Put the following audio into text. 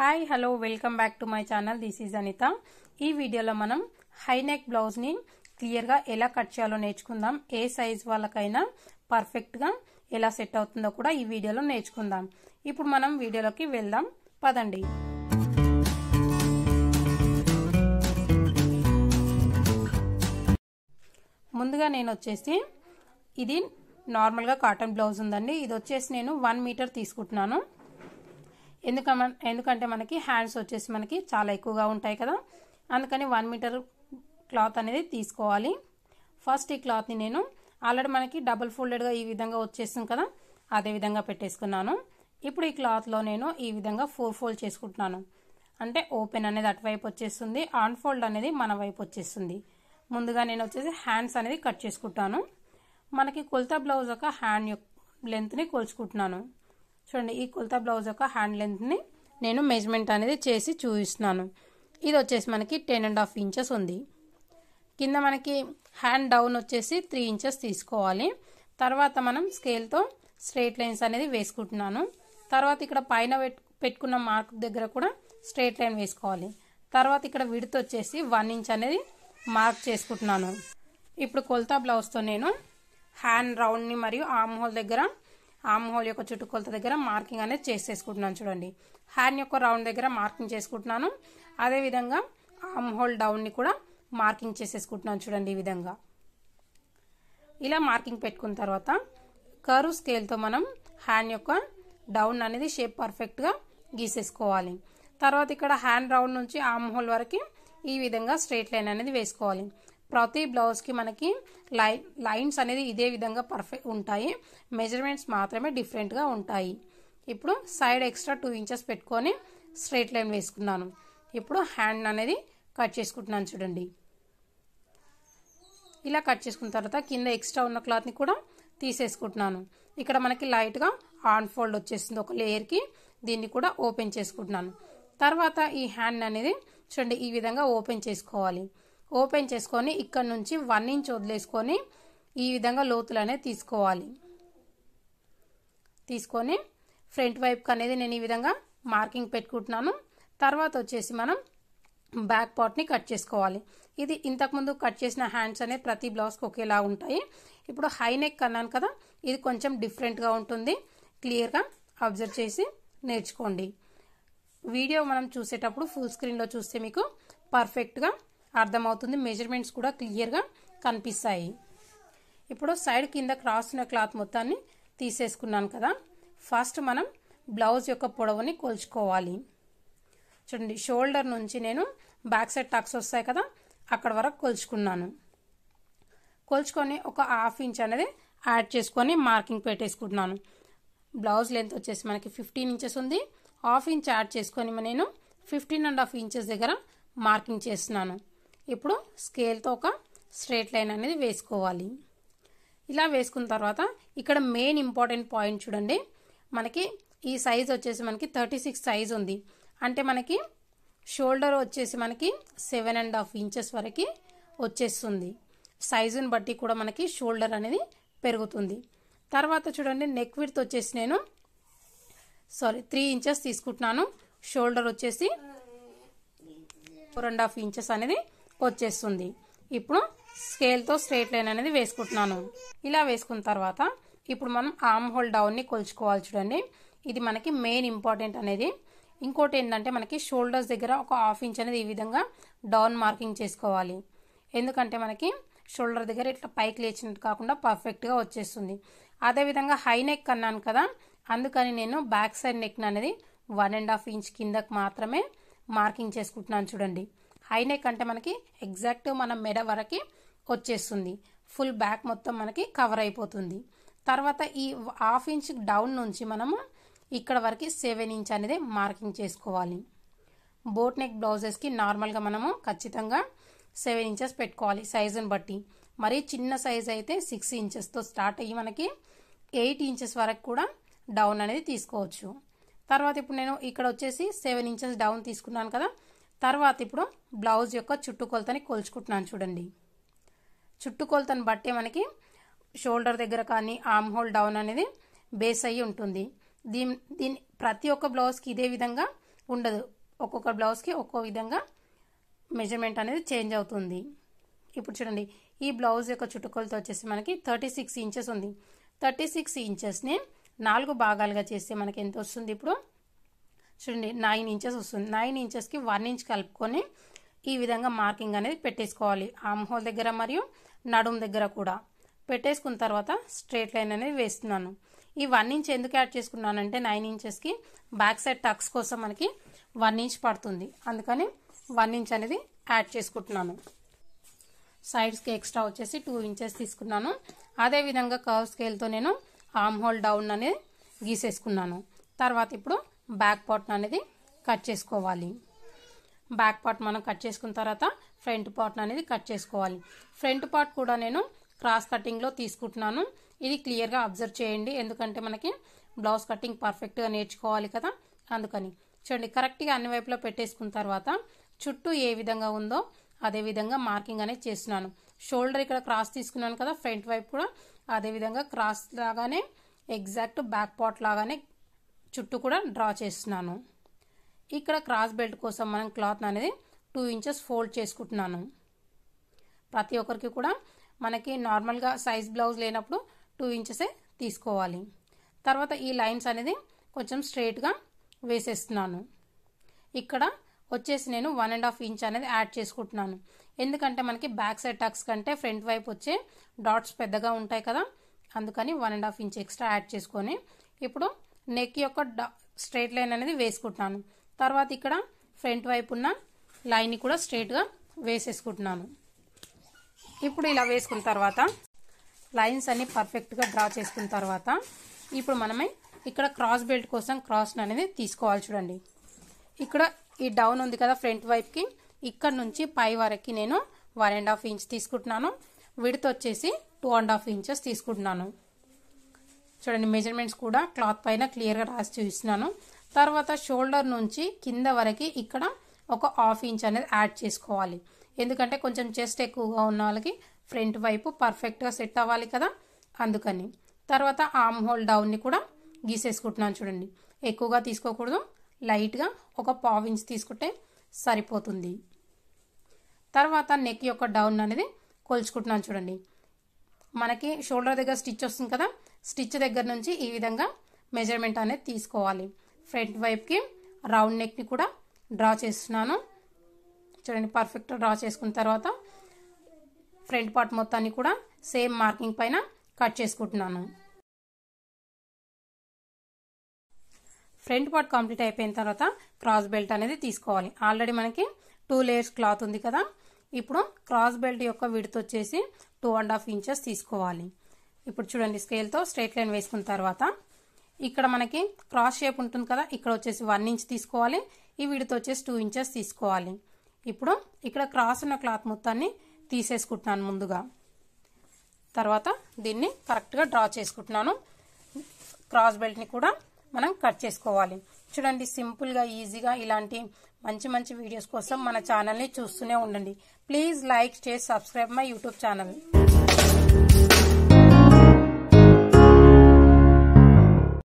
hi hello welcome back to my channel this is Anitha ఈ వీడియోలో మనం హైనెక్ బ్లౌజ్ని క్లియర్గా ఎలా కట్ చేయాలో నేర్చుకుందాం ఏ సైజ్ వాళ్ళకైనా పర్ఫెక్ట్గా ఎలా సెట్ అవుతుందో కూడా ఈ వీడియోలో నేర్చుకుందాం ఇప్పుడు మనం వీడియోలోకి వెళ్దాం పదండి ముందుగా నేను వచ్చేసి ఇది నార్మల్గా కాటన్ బ్లౌజ్ ఉందండి ఇది వచ్చేసి నేను వన్ మీటర్ తీసుకుంటున్నాను ఎందుక ఎందుకంటే మనకి హ్యాండ్స్ వచ్చేసి మనకి చాలా ఎక్కువగా ఉంటాయి కదా అందుకని వన్ మీటర్ క్లాత్ అనేది తీసుకోవాలి ఫస్ట్ ఈ క్లాత్ని నేను ఆల్రెడీ మనకి డబుల్ ఫోల్డెడ్గా ఈ విధంగా వచ్చేసాం కదా అదే విధంగా పెట్టేసుకున్నాను ఇప్పుడు ఈ క్లాత్లో నేను ఈ విధంగా ఫోర్ ఫోల్డ్ చేసుకుంటున్నాను అంటే ఓపెన్ అనేది అటువైపు వచ్చేస్తుంది ఆన్ ఫోల్డ్ అనేది మన వైపు వచ్చేస్తుంది ముందుగా నేను వచ్చేసి హ్యాండ్స్ అనేది కట్ చేసుకుంటాను మనకి కొలత బ్లౌజ్ యొక్క హ్యాండ్ యొక్క లెంత్ని కొలుచుకుంటున్నాను చూడండి ఈ కుల్తా బ్లౌజ్ యొక్క హ్యాండ్ లెంత్ని నేను మెజర్మెంట్ అనేది చేసి చూపిస్తున్నాను ఇది వచ్చేసి మనకి టెన్ అండ్ హాఫ్ ఇంచెస్ ఉంది కింద మనకి హ్యాండ్ డౌన్ వచ్చేసి త్రీ ఇంచెస్ తీసుకోవాలి తర్వాత మనం స్కేల్తో స్ట్రేట్ లైన్స్ అనేది వేసుకుంటున్నాను తర్వాత ఇక్కడ పైన పెట్టుకున్న మార్క్ దగ్గర కూడా స్ట్రేట్ లైన్ వేసుకోవాలి తర్వాత ఇక్కడ విడత్ వచ్చేసి వన్ ఇంచ్ అనేది మార్క్ చేసుకుంటున్నాను ఇప్పుడు కొలతా బ్లౌజ్తో నేను హ్యాండ్ రౌండ్ని మరియు ఆమ్ హోల్ దగ్గర ఆమ్ హోల్ యొక్క చుట్టుకొలత దగ్గర మార్కింగ్ అనేది చేసేసుకుంటున్నాను చూడండి హ్యాండ్ యొక్క రౌండ్ దగ్గర మార్కింగ్ చేసుకుంటున్నాను అదేవిధంగా ఆమ్ హోల్ డౌన్ని కూడా మార్కింగ్ చేసేసుకుంటున్నాను చూడండి ఈ విధంగా ఇలా మార్కింగ్ పెట్టుకున్న తర్వాత కరు స్కేల్తో మనం హ్యాండ్ యొక్క డౌన్ అనేది షేప్ పర్ఫెక్ట్గా గీసేసుకోవాలి తర్వాత ఇక్కడ హ్యాండ్ రౌండ్ నుంచి ఆమ్ హోల్ వరకు ఈ విధంగా స్ట్రేట్ లైన్ అనేది వేసుకోవాలి ప్రతి బ్లౌజ్కి మనకి లైన్ లైన్స్ అనేది ఇదే విధంగా పర్ఫెక్ట్ ఉంటాయి మెజర్మెంట్స్ మాత్రమే డిఫరెంట్గా ఉంటాయి ఇప్పుడు సైడ్ ఎక్స్ట్రా టూ ఇంచెస్ పెట్టుకొని స్ట్రైట్ లైన్ వేసుకున్నాను ఇప్పుడు హ్యాండ్ అనేది కట్ చేసుకుంటున్నాను చూడండి ఇలా కట్ చేసుకున్న తర్వాత కింద ఎక్స్ట్రా ఉన్న క్లాత్ని కూడా తీసేసుకుంటున్నాను ఇక్కడ మనకి లైట్గా ఆన్ ఫోల్డ్ వచ్చేసింది ఒక లేయర్కి దీన్ని కూడా ఓపెన్ చేసుకుంటున్నాను తర్వాత ఈ హ్యాండ్ అనేది చూడండి ఈ విధంగా ఓపెన్ చేసుకోవాలి ఓపెన్ చేసుకొని ఇక్కడ నుంచి వన్ ఇంచ్ వదిలేసుకొని ఈ విధంగా అనేది తీసుకోవాలి తీసుకొని ఫ్రంట్ వైపుకి అనేది నేను ఈ విధంగా మార్కింగ్ పెట్టుకుంటున్నాను తర్వాత వచ్చేసి మనం బ్యాక్ పార్ట్ని కట్ చేసుకోవాలి ఇది ఇంతకుముందు కట్ చేసిన హ్యాండ్స్ అనేది ప్రతి బ్లౌజ్కి ఒకేలా ఉంటాయి ఇప్పుడు హై నెక్ అన్నాను కదా ఇది కొంచెం డిఫరెంట్గా ఉంటుంది క్లియర్గా అబ్జర్వ్ చేసి నేర్చుకోండి వీడియో మనం చూసేటప్పుడు ఫుల్ స్క్రీన్లో చూస్తే మీకు పర్ఫెక్ట్గా అర్థమవుతుంది మెజర్మెంట్స్ కూడా క్లియర్గా కనిపిస్తాయి ఇప్పుడు సైడ్ కింద క్రాస్ ఉన్న క్లాత్ మొత్తాన్ని తీసేసుకున్నాను కదా ఫస్ట్ మనం బ్లౌజ్ యొక్క పొడవుని కొలుచుకోవాలి చూడండి షోల్డర్ నుంచి నేను బ్యాక్ సైడ్ టక్స్ వస్తాయి కదా అక్కడ వరకు కొలుచుకున్నాను కొలుచుకొని ఒక హాఫ్ ఇంచ్ అనేది యాడ్ చేసుకొని మార్కింగ్ పెట్టేసుకుంటున్నాను బ్లౌజ్ లెంత్ వచ్చేసి మనకి ఫిఫ్టీన్ ఇంచెస్ ఉంది హాఫ్ ఇంచ్ యాడ్ చేసుకొని నేను ఫిఫ్టీన్ అండ్ హాఫ్ ఇంచెస్ దగ్గర మార్కింగ్ చేస్తున్నాను ఇప్పుడు స్కేల్తో ఒక స్ట్రేట్ లైన్ అనేది వేసుకోవాలి ఇలా వేసుకున్న తర్వాత ఇక్కడ మెయిన్ ఇంపార్టెంట్ పాయింట్ చూడండి మనకి ఈ సైజ్ వచ్చేసి మనకి థర్టీ సిక్స్ సైజ్ ఉంది అంటే మనకి షోల్డర్ వచ్చేసి మనకి సెవెన్ అండ్ హాఫ్ ఇంచెస్ వరకు వచ్చేస్తుంది సైజుని బట్టి కూడా మనకి షోల్డర్ అనేది పెరుగుతుంది తర్వాత చూడండి నెక్ విడ్త్ వచ్చేసి నేను సారీ త్రీ ఇంచెస్ తీసుకుంటున్నాను షోల్డర్ వచ్చేసి ఫోర్ అండ్ హాఫ్ ఇంచెస్ అనేది వచ్చేస్తుంది ఇప్పుడు స్కేల్తో స్ట్రేట్ లైన్ అనేది వేసుకుంటున్నాను ఇలా వేసుకున్న తర్వాత ఇప్పుడు మనం ఆర్మ్ హోల్ డౌన్ని కొలుచుకోవాలి చూడండి ఇది మనకి మెయిన్ ఇంపార్టెంట్ అనేది ఇంకోటి ఏంటంటే మనకి షోల్డర్స్ దగ్గర ఒక హాఫ్ ఇంచ్ అనేది ఈ విధంగా డౌన్ మార్కింగ్ చేసుకోవాలి ఎందుకంటే మనకి షోల్డర్ దగ్గర ఇట్లా పైకి లేచినట్టు కాకుండా పర్ఫెక్ట్గా వచ్చేస్తుంది అదేవిధంగా హై నెక్ అన్నాను కదా అందుకని నేను బ్యాక్ సైడ్ నెక్ అనేది వన్ అండ్ హాఫ్ ఇంచ్ కిందకు మాత్రమే మార్కింగ్ చేసుకుంటున్నాను చూడండి హై నెక్ అంటే మనకి ఎగ్జాక్ట్ మన మెడ వరకు వచ్చేస్తుంది ఫుల్ బ్యాక్ మొత్తం మనకి కవర్ అయిపోతుంది తర్వాత ఈ హాఫ్ ఇంచ్ డౌన్ నుంచి మనము ఇక్కడ వరకు సెవెన్ ఇంచ్ అనేది మార్కింగ్ చేసుకోవాలి బోట్ నెక్ బ్లౌజెస్కి నార్మల్గా మనము ఖచ్చితంగా సెవెన్ ఇంచెస్ పెట్టుకోవాలి సైజుని బట్టి మరీ చిన్న సైజ్ అయితే సిక్స్ ఇంచెస్తో స్టార్ట్ అయ్యి మనకి ఎయిట్ ఇంచెస్ వరకు కూడా డౌన్ అనేది తీసుకోవచ్చు తర్వాత ఇప్పుడు నేను ఇక్కడ వచ్చేసి సెవెన్ ఇంచెస్ డౌన్ తీసుకున్నాను కదా తర్వాత ఇప్పుడు బ్లౌజ్ యొక్క చుట్టుకొలతని కొలుచుకుంటున్నాను చూడండి చుట్టుకొలతను బట్టే మనకి షోల్డర్ దగ్గర కానీ ఆర్మ్ హోల్ డౌన్ అనేది బేస్ అయ్యి ఉంటుంది దీని దీని ప్రతి ఒక్క బ్లౌజ్కి ఇదే విధంగా ఉండదు ఒక్కొక్క బ్లౌజ్కి ఒక్కో విధంగా మెజర్మెంట్ అనేది చేంజ్ అవుతుంది ఇప్పుడు చూడండి ఈ బ్లౌజ్ యొక్క చుట్టుకొలత వచ్చేసి మనకి థర్టీ సిక్స్ ఇంచెస్ ఉంది థర్టీ సిక్స్ ఇంచెస్ని నాలుగు భాగాలుగా చేస్తే మనకి ఎంత వస్తుంది ఇప్పుడు చూడండి నైన్ ఇంచెస్ వస్తుంది నైన్ ఇంచెస్కి వన్ ఇంచ్ కలుపుకొని ఈ విధంగా మార్కింగ్ అనేది పెట్టేసుకోవాలి ఆమ్ హోల్ దగ్గర మరియు నడుం దగ్గర కూడా పెట్టేసుకున్న తర్వాత స్ట్రేట్ లైన్ అనేది వేస్తున్నాను ఈ వన్ ఇంచ్ ఎందుకు యాడ్ చేసుకున్నానంటే నైన్ ఇంచెస్కి బ్యాక్ సైడ్ టక్స్ కోసం మనకి వన్ ఇంచ్ పడుతుంది అందుకని వన్ ఇంచ్ అనేది యాడ్ చేసుకుంటున్నాను సైడ్స్కి ఎక్స్ట్రా వచ్చేసి టూ ఇంచెస్ తీసుకున్నాను అదేవిధంగా కర్వ్ స్కేల్తో నేను ఆమ్ హోల్ డౌన్ అనేది గీసేసుకున్నాను తర్వాత ఇప్పుడు బ్యాక్ పార్ట్ అనేది కట్ చేసుకోవాలి బ్యాక్ పార్ట్ మనం కట్ చేసుకున్న తర్వాత ఫ్రంట్ పార్ట్ అనేది కట్ చేసుకోవాలి ఫ్రంట్ పార్ట్ కూడా నేను క్రాస్ కటింగ్లో తీసుకుంటున్నాను ఇది క్లియర్గా అబ్జర్వ్ చేయండి ఎందుకంటే మనకి బ్లౌజ్ కటింగ్ పర్ఫెక్ట్గా నేర్చుకోవాలి కదా అందుకని చూడండి కరెక్ట్గా అన్ని వైపులో పెట్టేసుకున్న తర్వాత చుట్టూ ఏ విధంగా ఉందో అదే విధంగా మార్కింగ్ అనేది చేస్తున్నాను షోల్డర్ ఇక్కడ క్రాస్ తీసుకున్నాను కదా ఫ్రంట్ వైపు కూడా అదే విధంగా క్రాస్ లాగానే ఎగ్జాక్ట్ బ్యాక్ పార్ట్ లాగానే చుట్టూ కూడా డ్రా చేస్తున్నాను ఇక్కడ క్రాస్ బెల్ట్ కోసం మనం క్లాత్ అనేది టూ ఇంచెస్ ఫోల్డ్ చేసుకుంటున్నాను ప్రతి ఒక్కరికి కూడా మనకి నార్మల్గా సైజ్ బ్లౌజ్ లేనప్పుడు టూ ఇంచెసే తీసుకోవాలి తర్వాత ఈ లైన్స్ అనేది కొంచెం స్ట్రెయిట్గా వేసేస్తున్నాను ఇక్కడ వచ్చేసి నేను వన్ అండ్ హాఫ్ ఇంచ్ అనేది యాడ్ చేసుకుంటున్నాను ఎందుకంటే మనకి బ్యాక్ సైడ్ టక్స్ కంటే ఫ్రంట్ వైపు వచ్చే డాట్స్ పెద్దగా ఉంటాయి కదా అందుకని one and half inch extra add చేసుకొని ఇప్పుడు నెక్ యొక్క స్ట్రైట్ లైన్ అనేది వేసుకుంటున్నాను తర్వాత ఇక్కడ ఫ్రంట్ వైపు ఉన్న లైన్ని కూడా స్ట్రైట్గా వేసేసుకుంటున్నాను ఇప్పుడు ఇలా వేసుకున్న తర్వాత లైన్స్ అన్ని పర్ఫెక్ట్గా డ్రా చేసుకున్న తర్వాత ఇప్పుడు మనమే ఇక్కడ క్రాస్ బెల్ట్ కోసం క్రాస్ అనేది తీసుకోవాలి చూడండి ఇక్కడ ఈ డౌన్ ఉంది కదా ఫ్రంట్ వైపుకి ఇక్కడ నుంచి పై వరకు నేను వన్ అండ్ హాఫ్ ఇంచ్ తీసుకుంటున్నాను విడత వచ్చేసి టూ అండ్ హాఫ్ ఇంచెస్ తీసుకుంటున్నాను చూడండి మెజర్మెంట్స్ కూడా క్లాత్ పైన క్లియర్గా రాసి చూపిస్తున్నాను తర్వాత షోల్డర్ నుంచి కింద వరకు ఇక్కడ ఒక హాఫ్ ఇంచ్ అనేది యాడ్ చేసుకోవాలి ఎందుకంటే కొంచెం చెస్ట్ ఎక్కువగా ఉన్న వాళ్ళకి ఫ్రంట్ వైపు పర్ఫెక్ట్గా సెట్ అవ్వాలి కదా అందుకని తర్వాత ఆమ్ హోల్ డౌన్ని కూడా గీసేసుకుంటున్నాను చూడండి ఎక్కువగా తీసుకోకూడదు లైట్గా ఒక పావు ఇంచ్ తీసుకుంటే సరిపోతుంది తర్వాత నెక్ యొక్క డౌన్ అనేది కొలుచుకుంటున్నాను చూడండి మనకి షోల్డర్ దగ్గర స్టిచ్ వస్తుంది కదా స్టిచ్ దగ్గర నుంచి ఈ విధంగా మెజర్మెంట్ అనేది తీసుకోవాలి ఫ్రంట్ వైపుకి రౌండ్ నెక్ని కూడా డ్రా చేస్తున్నాను చూడండి పర్ఫెక్ట్ డ్రా చేసుకున్న తర్వాత ఫ్రంట్ పార్ట్ మొత్తాన్ని కూడా సేమ్ మార్కింగ్ పైన కట్ చేసుకుంటున్నాను ఫ్రంట్ పార్ట్ కంప్లీట్ అయిపోయిన తర్వాత క్రాస్ బెల్ట్ అనేది తీసుకోవాలి ఆల్రెడీ మనకి టూ లేయర్స్ క్లాత్ ఉంది కదా ఇప్పుడు క్రాస్ బెల్ట్ యొక్క విడత్ వచ్చేసి టూ అండ్ హాఫ్ ఇంచెస్ తీసుకోవాలి ఇప్పుడు చూడండి స్కేల్తో స్ట్రైట్ లైన్ వేసుకున్న తర్వాత ఇక్కడ మనకి క్రాస్ షేప్ ఉంటుంది కదా ఇక్కడ వచ్చేసి వన్ ఇంచ్ తీసుకోవాలి ఈ వీడితో వచ్చేసి టూ ఇంచెస్ తీసుకోవాలి ఇప్పుడు ఇక్కడ క్రాస్ ఉన్న క్లాత్ మొత్తాన్ని తీసేసుకుంటున్నాను ముందుగా తర్వాత దీన్ని కరెక్ట్గా డ్రా చేసుకుంటున్నాను క్రాస్ బెల్ట్ని కూడా మనం కట్ చేసుకోవాలి చూడండి సింపుల్గా ఈజీగా ఇలాంటి మంచి మంచి వీడియోస్ కోసం మన ఛానల్ని చూస్తూనే ఉండండి ప్లీజ్ లైక్ చేసి సబ్స్క్రైబ్ మై యూట్యూబ్ ఛానల్